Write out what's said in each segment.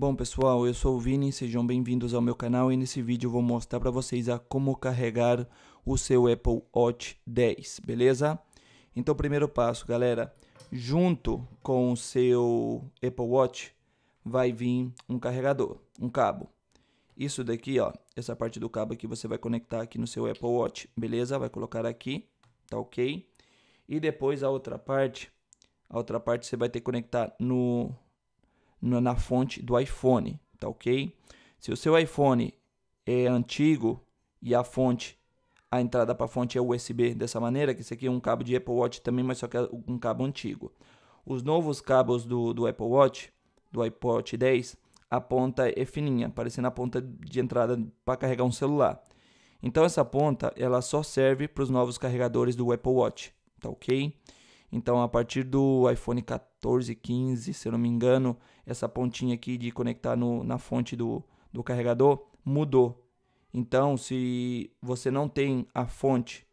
Bom pessoal, eu sou o Vini, sejam bem-vindos ao meu canal e nesse vídeo eu vou mostrar para vocês a como carregar o seu Apple Watch 10, beleza? Então primeiro passo galera, junto com o seu Apple Watch vai vir um carregador, um cabo. Isso daqui ó, essa parte do cabo aqui você vai conectar aqui no seu Apple Watch, beleza? Vai colocar aqui, tá ok? E depois a outra parte, a outra parte você vai ter que conectar no na, na fonte do iPhone, tá ok? Se o seu iPhone é antigo e a fonte, a entrada para a fonte é USB dessa maneira, que esse aqui é um cabo de Apple Watch também, mas só que é um cabo antigo. Os novos cabos do, do Apple Watch, do iPod 10, a ponta é fininha, parecendo a ponta de entrada para carregar um celular. Então essa ponta, ela só serve para os novos carregadores do Apple Watch, tá ok? Então, a partir do iPhone 14, 15, se eu não me engano, essa pontinha aqui de conectar no, na fonte do, do carregador mudou. Então, se você não tem a fonte,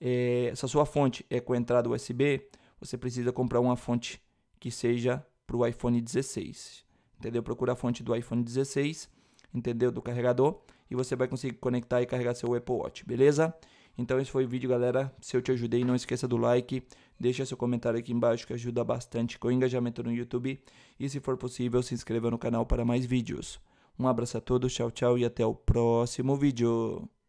é, se a sua fonte é com entrada USB, você precisa comprar uma fonte que seja para o iPhone 16. Entendeu? Procura a fonte do iPhone 16, entendeu? Do carregador. E você vai conseguir conectar e carregar seu Apple Watch, beleza? Então esse foi o vídeo, galera. Se eu te ajudei, não esqueça do like, deixa seu comentário aqui embaixo que ajuda bastante com o engajamento no YouTube e se for possível, se inscreva no canal para mais vídeos. Um abraço a todos, tchau, tchau e até o próximo vídeo.